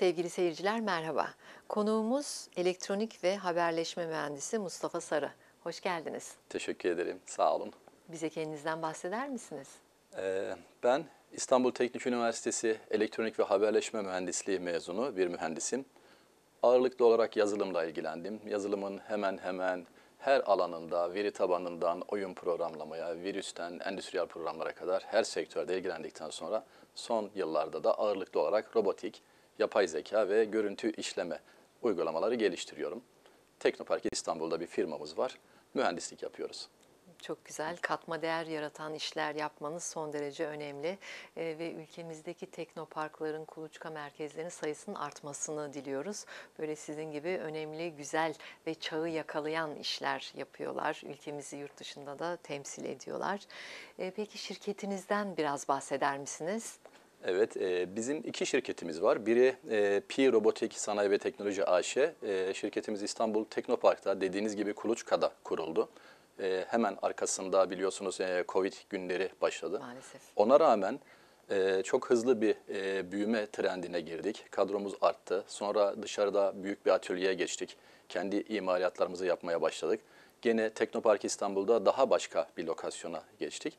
Sevgili seyirciler merhaba. Konuğumuz elektronik ve haberleşme mühendisi Mustafa Sarı. Hoş geldiniz. Teşekkür ederim. Sağ olun. Bize kendinizden bahseder misiniz? Ee, ben İstanbul Teknik Üniversitesi Elektronik ve Haberleşme Mühendisliği mezunu bir mühendisim. Ağırlıklı olarak yazılımla ilgilendim. Yazılımın hemen hemen her alanında, veri tabanından oyun programlamaya, virüsten endüstriyel programlara kadar her sektörde ilgilendikten sonra son yıllarda da ağırlıklı olarak robotik, yapay zeka ve görüntü işleme uygulamaları geliştiriyorum. Teknopark İstanbul'da bir firmamız var. Mühendislik yapıyoruz çok güzel katma değer yaratan işler yapmanız son derece önemli e, ve ülkemizdeki teknoparkların kuluçka merkezlerinin sayısının artmasını diliyoruz. Böyle sizin gibi önemli, güzel ve çağı yakalayan işler yapıyorlar. Ülkemizi yurt dışında da temsil ediyorlar. E, peki şirketinizden biraz bahseder misiniz? Evet, e, bizim iki şirketimiz var. Biri e, Pi Robotik Sanayi ve Teknoloji AŞ. E. e, şirketimiz İstanbul Teknopark'ta dediğiniz gibi Kuluçka'da kuruldu. E, hemen arkasında biliyorsunuz e, Covid günleri başladı. Maalesef. Ona rağmen e, çok hızlı bir e, büyüme trendine girdik. Kadromuz arttı. Sonra dışarıda büyük bir atölyeye geçtik. Kendi imalatlarımızı yapmaya başladık. Gene Teknopark İstanbul'da daha başka bir lokasyona geçtik.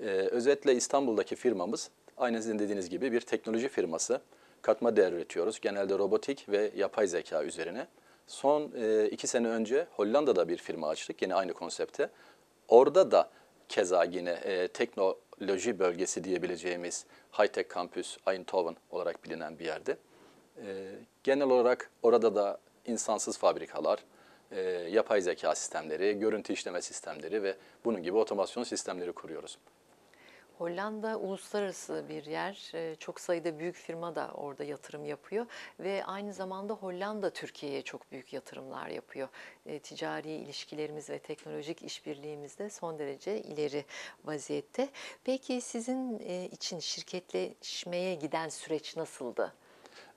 Ee, özetle İstanbul'daki firmamız Aynı sizin dediğiniz gibi bir teknoloji firması. Katma değer üretiyoruz. Genelde robotik ve yapay zeka üzerine. Son e, iki sene önce Hollanda'da bir firma açtık. Yine aynı konsepte. Orada da keza yine e, teknoloji bölgesi diyebileceğimiz high-tech kampüs Eindhoven olarak bilinen bir yerde. E, genel olarak orada da insansız fabrikalar, e, yapay zeka sistemleri, görüntü işleme sistemleri ve bunun gibi otomasyon sistemleri kuruyoruz. Hollanda uluslararası bir yer. Ee, çok sayıda büyük firma da orada yatırım yapıyor ve aynı zamanda Hollanda Türkiye'ye çok büyük yatırımlar yapıyor. Ee, ticari ilişkilerimiz ve teknolojik işbirliğimiz de son derece ileri vaziyette. Peki sizin e, için şirketleşmeye giden süreç nasıldı?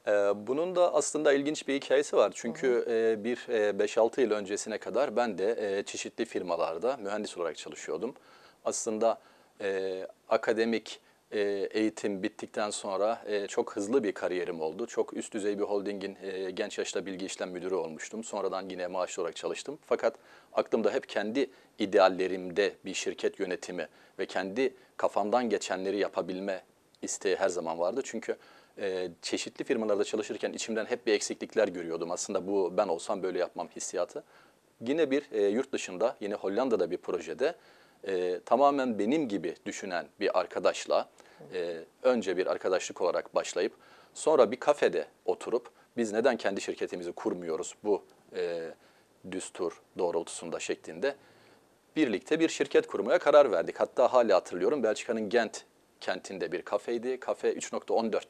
Ee, bunun da aslında ilginç bir hikayesi var. Çünkü e, bir 5-6 e, yıl öncesine kadar ben de çeşitli firmalarda mühendis olarak çalışıyordum. Aslında akademik e, eğitim bittikten sonra e, çok hızlı bir kariyerim oldu. Çok üst düzey bir holdingin e, genç yaşta bilgi işlem müdürü olmuştum. Sonradan yine maaşlı olarak çalıştım. Fakat aklımda hep kendi ideallerimde bir şirket yönetimi ve kendi kafamdan geçenleri yapabilme isteği her zaman vardı. Çünkü çeşitli firmalarda çalışırken içimden hep bir eksiklikler görüyordum. Aslında bu ben olsam böyle yapmam hissiyatı. Yine bir yurt dışında, yine Hollanda'da bir projede e, tamamen benim gibi düşünen bir arkadaşla e, önce bir arkadaşlık olarak başlayıp sonra bir kafede oturup biz neden kendi şirketimizi kurmuyoruz bu e, düstur doğrultusunda şeklinde birlikte bir şirket kurmaya karar verdik. Hatta hala hatırlıyorum Belçika'nın Gent kentinde bir kafeydi. Kafe 3.14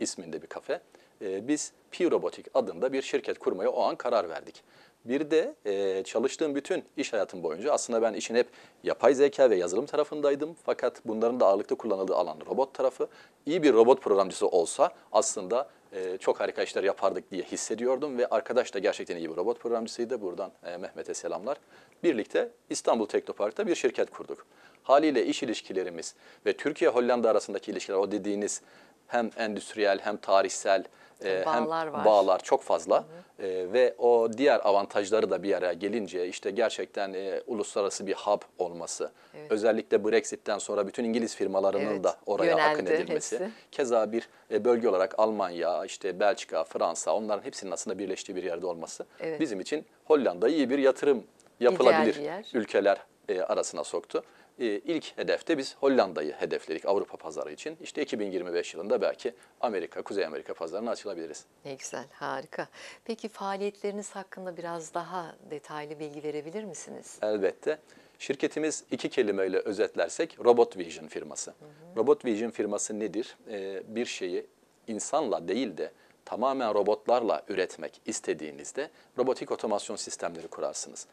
isminde bir kafe. E, biz P Robotik adında bir şirket kurmaya o an karar verdik. Bir de e, çalıştığım bütün iş hayatım boyunca aslında ben işin hep yapay zeka ve yazılım tarafındaydım. Fakat bunların da ağırlıkta kullanıldığı alan robot tarafı. İyi bir robot programcısı olsa aslında e, çok harika işler yapardık diye hissediyordum. Ve arkadaş da gerçekten iyi bir robot programcısıydı. Buradan e, Mehmet'e selamlar. Birlikte İstanbul Teknopark'ta bir şirket kurduk. Haliyle iş ilişkilerimiz ve Türkiye-Hollanda arasındaki ilişkiler o dediğiniz hem endüstriyel hem tarihsel e, bağlar var. Bağlar çok fazla hı hı. E, ve o diğer avantajları da bir araya gelince işte gerçekten e, uluslararası bir hub olması. Evet. Özellikle Brexit'ten sonra bütün İngiliz firmalarının evet. da oraya Yöneldi akın edilmesi. Hepsi. Keza bir e, bölge olarak Almanya, işte Belçika, Fransa onların hepsinin aslında birleştiği bir yerde olması evet. bizim için Hollanda iyi bir yatırım yapılabilir ülkeler e, arasına soktu e, ilk hedefte biz Hollanda'yı hedefledik Avrupa pazarı için. İşte 2025 yılında belki Amerika, Kuzey Amerika pazarına açılabiliriz. Ne güzel, harika. Peki faaliyetleriniz hakkında biraz daha detaylı bilgi verebilir misiniz? Elbette. Şirketimiz iki kelimeyle özetlersek Robot Vision firması. Hı hı. Robot Vision firması nedir? Ee, bir şeyi insanla değil de tamamen robotlarla üretmek istediğinizde robotik otomasyon sistemleri kurarsınız.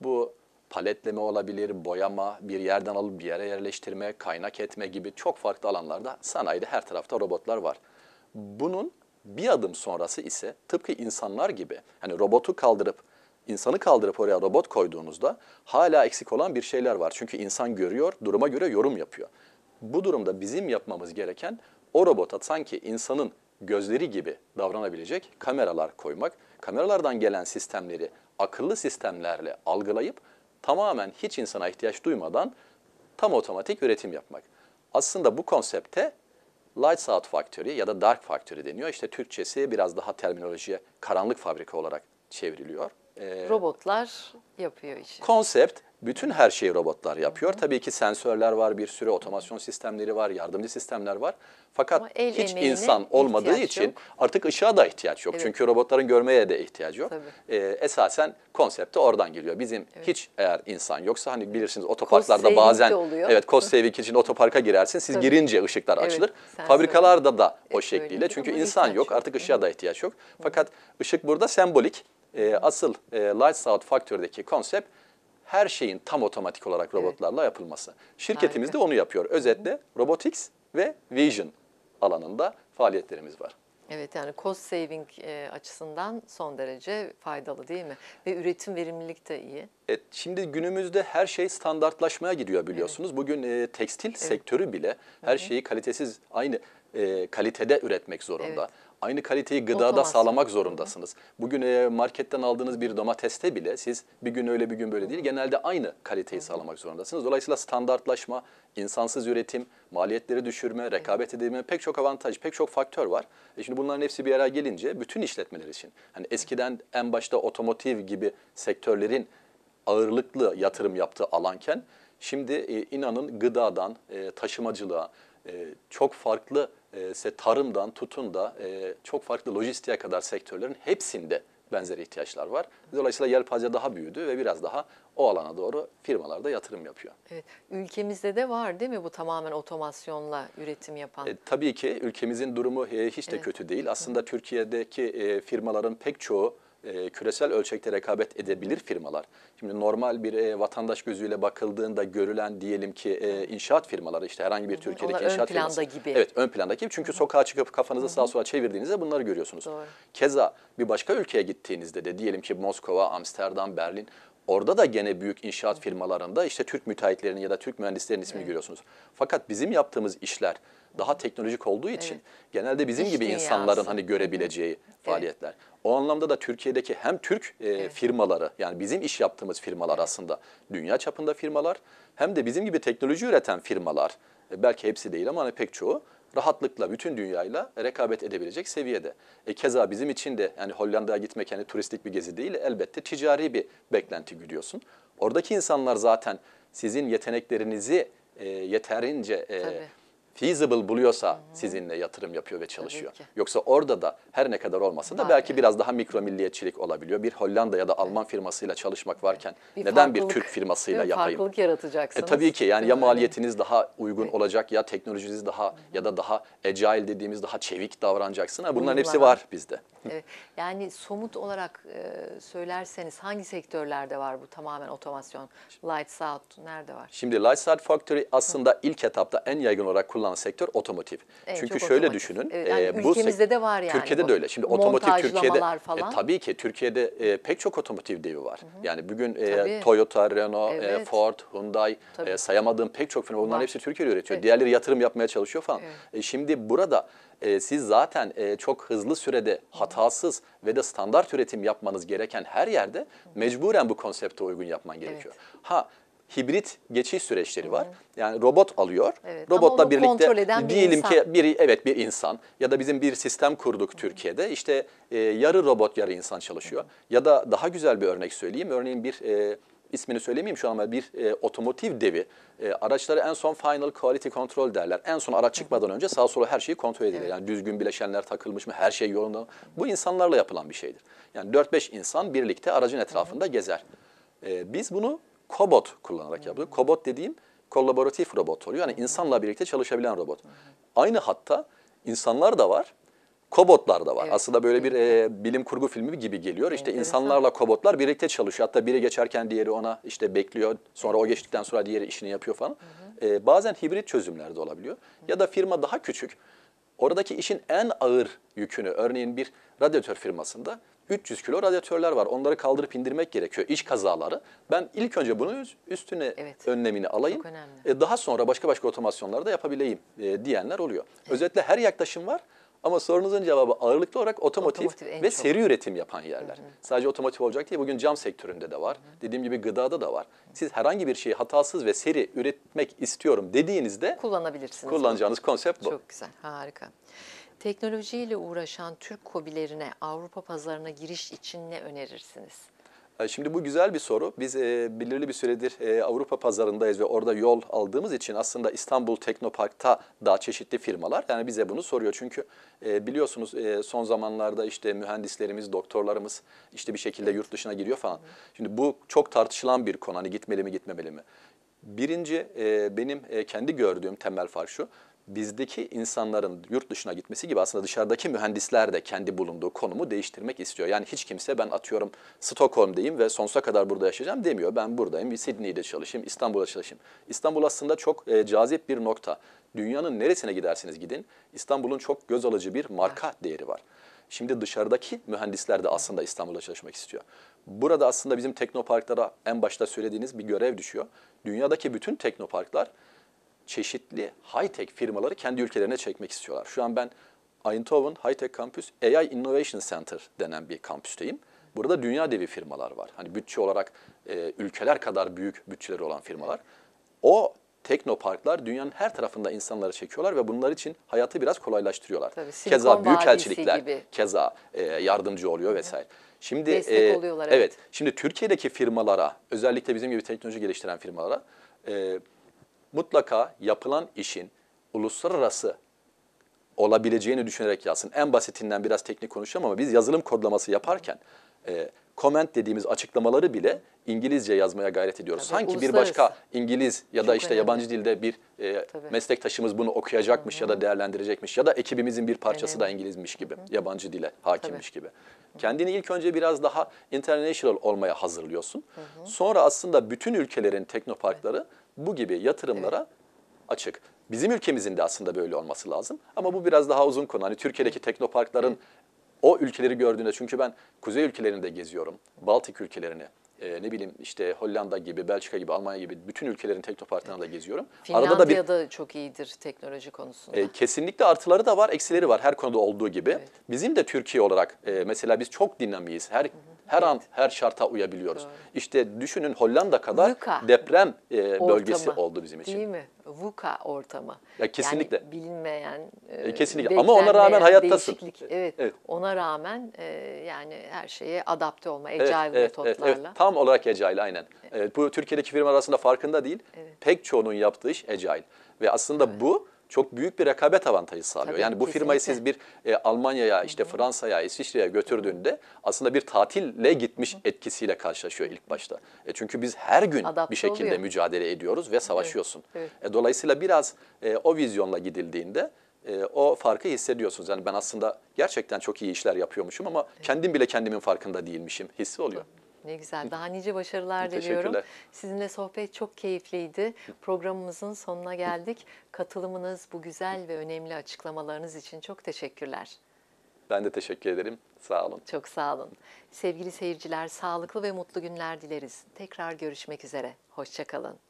Bu paletleme olabilir, boyama, bir yerden alıp bir yere yerleştirme, kaynak etme gibi çok farklı alanlarda sanayide her tarafta robotlar var. Bunun bir adım sonrası ise tıpkı insanlar gibi hani robotu kaldırıp insanı kaldırıp oraya robot koyduğunuzda hala eksik olan bir şeyler var. Çünkü insan görüyor, duruma göre yorum yapıyor. Bu durumda bizim yapmamız gereken o robota sanki insanın gözleri gibi davranabilecek kameralar koymak, kameralardan gelen sistemleri akıllı sistemlerle algılayıp tamamen hiç insana ihtiyaç duymadan tam otomatik üretim yapmak. Aslında bu konsepte Light Out Factory ya da Dark Factory deniyor. İşte Türkçesi biraz daha terminolojiye karanlık fabrika olarak çevriliyor e, robotlar yapıyor işi. Konsept bütün her şeyi robotlar yapıyor. Hı hı. Tabii ki sensörler var, bir sürü otomasyon sistemleri var, yardımcı sistemler var. Fakat hiç insan olmadığı için yok. artık ışığa da ihtiyaç yok. Evet. Çünkü robotların görmeye de ihtiyacı yok. Tabii. Ee, esasen konsept de oradan geliyor. Bizim evet. hiç eğer insan yoksa hani bilirsiniz otoparklarda cost bazen evet cost saving için otoparka girersin. Siz Tabii. girince ışıklar evet, açılır. Sensör. Fabrikalarda da o evet, şekliyle. Çünkü insan yok, artık ışığa da ihtiyaç yok. Fakat ışık burada sembolik e, asıl e, Lights Out Factory'deki konsept her şeyin tam otomatik olarak robotlarla yapılması. Şirketimiz Harika. de onu yapıyor. Özetle Robotics ve Vision alanında faaliyetlerimiz var. Evet yani cost saving e, açısından son derece faydalı değil mi? Ve üretim verimlilik de iyi. Evet, şimdi günümüzde her şey standartlaşmaya gidiyor biliyorsunuz. Evet. Bugün e, tekstil evet. sektörü bile her şeyi kalitesiz aynı e, kalitede üretmek zorunda. Evet aynı kaliteyi gıdada Otomasyon. sağlamak zorundasınız. Bugün e, marketten aldığınız bir domateste bile siz bir gün öyle bir gün böyle değil genelde aynı kaliteyi sağlamak zorundasınız. Dolayısıyla standartlaşma, insansız üretim, maliyetleri düşürme, rekabet edilme pek çok avantaj, pek çok faktör var. E şimdi bunların hepsi bir araya gelince bütün işletmeler için hani eskiden en başta otomotiv gibi sektörlerin ağırlıklı yatırım yaptığı alanken şimdi e, inanın gıdadan e, taşımacılığa e, çok farklı e, tarımdan tutun da e, çok farklı lojistiğe kadar sektörlerin hepsinde benzer ihtiyaçlar var. Dolayısıyla yelpaze daha büyüdü ve biraz daha o alana doğru firmalar da yatırım yapıyor. Evet, ülkemizde de var değil mi bu tamamen otomasyonla üretim yapan? E, tabii ki ülkemizin durumu e, hiç de evet. kötü değil. Aslında Hı. Türkiye'deki e, firmaların pek çoğu e, küresel ölçekte rekabet edebilir firmalar. Şimdi normal bir e, vatandaş gözüyle bakıldığında görülen diyelim ki e, inşaat firmaları işte herhangi bir Türkiye'deki Onlar inşaat ön planda firması. gibi. Evet ön planda gibi. Çünkü Hı -hı. sokağa çıkıp kafanızı sağa sola çevirdiğinizde bunları görüyorsunuz. Doğru. Keza bir başka ülkeye gittiğinizde de diyelim ki Moskova, Amsterdam, Berlin Orada da gene büyük inşaat firmalarında işte Türk müteahhitlerinin ya da Türk mühendislerin ismini evet. görüyorsunuz. Fakat bizim yaptığımız işler daha teknolojik olduğu için evet. genelde bizim İş gibi dünyası. insanların hani görebileceği evet. faaliyetler. O anlamda da Türkiye'deki hem Türk e, evet. firmaları yani bizim iş yaptığımız firmalar aslında dünya çapında firmalar hem de bizim gibi teknoloji üreten firmalar e, belki hepsi değil ama hani pek çoğu rahatlıkla bütün dünyayla rekabet edebilecek seviyede. E, keza bizim için de yani Hollanda'ya gitmek yani turistik bir gezi değil elbette ticari bir beklenti güdüyorsun. Oradaki insanlar zaten sizin yeteneklerinizi e, yeterince e, Tabii feasible buluyorsa sizinle yatırım yapıyor ve çalışıyor. Yoksa orada da her ne kadar olmasa da belki biraz daha mikro milliyetçilik olabiliyor. Bir Hollanda ya da Alman firmasıyla çalışmak varken Bir neden bir Türk firmasıyla değil yapayım? Farklılık E tabii ki yani ya hani maliyetiniz daha uygun olacak ya teknolojiniz daha ya da daha agile dediğimiz daha çevik davranacaksın. Ha, bunların hepsi var bizde. Evet. Yani somut olarak e, söylerseniz hangi sektörlerde var bu tamamen otomasyon? Lights out nerede var? Şimdi Lightside Factory aslında ilk etapta en yaygın olarak kullanılan olan sektör otomotiv. Evet, Çünkü şöyle otomotiv. düşünün. yani e, bu ülkemizde de var yani. Türkiye'de de öyle. Şimdi otomotiv Türkiye'de e, falan. E, tabii ki Türkiye'de e, pek çok otomotiv devi var. Hı hı. Yani bugün e, Toyota, Renault, e, evet. e, Ford, Hyundai e, sayamadığım pek çok firma bunların hepsi Türkiye'de üretiyor. Evet. Diğerleri yatırım yapmaya çalışıyor falan. Evet. E, şimdi burada e, siz zaten e, çok hızlı sürede hatasız ve de standart üretim yapmanız gereken her yerde mecburen bu konsepte uygun yapman gerekiyor. Evet. Ha hibrit geçiş süreçleri var. Yani robot alıyor. Evet, robotla birlikte diyelim bir ki biri evet bir insan ya da bizim bir sistem kurduk Hı. Türkiye'de. İşte e, yarı robot yarı insan çalışıyor. Hı. Ya da daha güzel bir örnek söyleyeyim. Örneğin bir e, ismini söylemeyeyim şu an ama bir e, otomotiv devi e, araçları en son final quality control derler. En son araç çıkmadan önce sağa sola her şeyi kontrol edilir. Evet. Yani düzgün bileşenler takılmış mı, her şey yolunda Bu insanlarla yapılan bir şeydir. Yani 4-5 insan birlikte aracın etrafında evet. gezer. E, biz bunu Kobot kullanarak yapılıyor. Kobot dediğim kollaboratif robot oluyor. Yani insanla birlikte çalışabilen robot. Aynı hatta insanlar da var, kobotlar da var. Evet. Aslında böyle bir e, bilim kurgu filmi gibi geliyor. İşte Enteresan. insanlarla kobotlar birlikte çalışıyor. Hatta biri geçerken diğeri ona işte bekliyor. Sonra o geçtikten sonra diğeri işini yapıyor falan. Hı hı. E, bazen hibrit çözümler de olabiliyor. Hı. Ya da firma daha küçük. Oradaki işin en ağır yükünü örneğin bir radyatör firmasında 300 kilo radyatörler var. Onları kaldırıp indirmek gerekiyor. İş kazaları. Ben ilk önce bunun üstüne evet. önlemini alayım. E, daha sonra başka başka otomasyonları da yapabileyim e, diyenler oluyor. Evet. Özetle her yaklaşım var. Ama sorunuzun cevabı ağırlıklı olarak otomotiv, otomotiv ve çok. seri üretim yapan yerler. Hı hı. Sadece otomotiv olacak diye bugün cam sektöründe de var. Hı hı. Dediğim gibi gıdada da var. Siz herhangi bir şeyi hatasız ve seri üretmek istiyorum dediğinizde kullanabilirsiniz. Kullanacağınız bu. konsept bu. Çok güzel, harika. Teknolojiyle uğraşan Türk kobilerine Avrupa pazarına giriş için ne önerirsiniz? E, şimdi bu güzel bir soru. Biz e, belirli bir süredir e, Avrupa pazarındayız ve orada yol aldığımız için aslında İstanbul Teknopark'ta da çeşitli firmalar yani bize bunu soruyor. Çünkü e, biliyorsunuz e, son zamanlarda işte mühendislerimiz, doktorlarımız işte bir şekilde yurt dışına giriyor falan. Şimdi bu çok tartışılan bir konu hani gitmeli mi gitmemeli mi? Birinci e, benim e, kendi gördüğüm temel fark şu bizdeki insanların yurt dışına gitmesi gibi aslında dışarıdaki mühendisler de kendi bulunduğu konumu değiştirmek istiyor. Yani hiç kimse ben atıyorum Stockholm diyeyim ve sonsuza kadar burada yaşayacağım demiyor. Ben buradayım, Sydney'de çalışayım, İstanbul'da çalışayım. İstanbul aslında çok e, cazip bir nokta. Dünyanın neresine giderseniz gidin İstanbul'un çok göz alıcı bir marka değeri var. Şimdi dışarıdaki mühendisler de aslında İstanbul'da çalışmak istiyor. Burada aslında bizim teknoparklara en başta söylediğiniz bir görev düşüyor. Dünyadaki bütün teknoparklar çeşitli high-tech firmaları kendi ülkelerine çekmek istiyorlar. Şu an ben Eindhoven High-Tech Campus AI Innovation Center denen bir kampüsteyim. Burada dünya devi firmalar var. Hani bütçe olarak e, ülkeler kadar büyük bütçeleri olan firmalar. O teknoparklar dünyanın her tarafında insanları çekiyorlar ve bunlar için hayatı biraz kolaylaştırıyorlar. Tabii, Silikon keza büyük elçilikler keza e, yardımcı oluyor vesaire. Şimdi e, oluyorlar evet. evet. Şimdi Türkiye'deki firmalara özellikle bizim gibi teknoloji geliştiren firmalara e, mutlaka yapılan işin uluslararası olabileceğini düşünerek yazsın. En basitinden biraz teknik konuşacağım ama biz yazılım kodlaması yaparken e, comment dediğimiz açıklamaları bile İngilizce yazmaya gayret ediyoruz. Tabii, Sanki bir başka İngiliz ya da Çok işte önemli. yabancı dilde bir e, Tabii. meslektaşımız bunu okuyacakmış Hı-hı. ya da değerlendirecekmiş ya da ekibimizin bir parçası önemli. da İngilizmiş gibi, Hı-hı. yabancı dile hakimmiş Tabii. gibi. Kendini ilk önce biraz daha international olmaya hazırlıyorsun. Hı-hı. Sonra aslında bütün ülkelerin teknoparkları evet bu gibi yatırımlara evet. açık. Bizim ülkemizin de aslında böyle olması lazım. Ama bu biraz daha uzun konu. Hani Türkiye'deki teknoparkların o ülkeleri gördüğünde çünkü ben kuzey ülkelerinde geziyorum. Baltik ülkelerini, e, ne bileyim işte Hollanda gibi, Belçika gibi, Almanya gibi bütün ülkelerin da geziyorum. Finlandiya'da Arada da bir, da çok iyidir teknoloji konusunda. E, kesinlikle artıları da var, eksileri var her konuda olduğu gibi. Evet. Bizim de Türkiye olarak e, mesela biz çok dinamiyiz. Her hı hı her evet. an her şarta uyabiliyoruz. Doğru. İşte düşünün Hollanda kadar VUCA deprem e, bölgesi ortamı, oldu bizim için. Değil mi? VUCA ortamı. Ya kesinlikle. Yani bilinmeyen, e, e, kesinlikle. Ama ona rağmen hayattasın. Evet. evet. Ona rağmen e, yani her şeye adapte olma, ecail evet, metotlarla. Evet, evet. Tam olarak ecail aynen. Evet. E, bu Türkiye'deki firma arasında farkında değil. Evet. Pek çoğunun yaptığı iş ecail. Ve aslında evet. bu çok büyük bir rekabet avantajı sağlıyor. Tabii, yani bu kesinlikle. firmayı siz bir e, Almanya'ya, işte Fransa'ya, İsviçre'ye götürdüğünde aslında bir tatille gitmiş etkisiyle karşılaşıyor ilk başta. E, çünkü biz her gün Adapte bir şekilde oluyor. mücadele ediyoruz ve savaşıyorsun. Evet, evet. E, dolayısıyla biraz e, o vizyonla gidildiğinde e, o farkı hissediyorsunuz. Yani ben aslında gerçekten çok iyi işler yapıyormuşum ama kendim bile kendimin farkında değilmişim hissi oluyor. hı ne güzel. Daha nice başarılar diliyorum. Sizinle sohbet çok keyifliydi. Programımızın sonuna geldik. Katılımınız, bu güzel ve önemli açıklamalarınız için çok teşekkürler. Ben de teşekkür ederim. Sağ olun. Çok sağ olun. Sevgili seyirciler, sağlıklı ve mutlu günler dileriz. Tekrar görüşmek üzere. Hoşçakalın.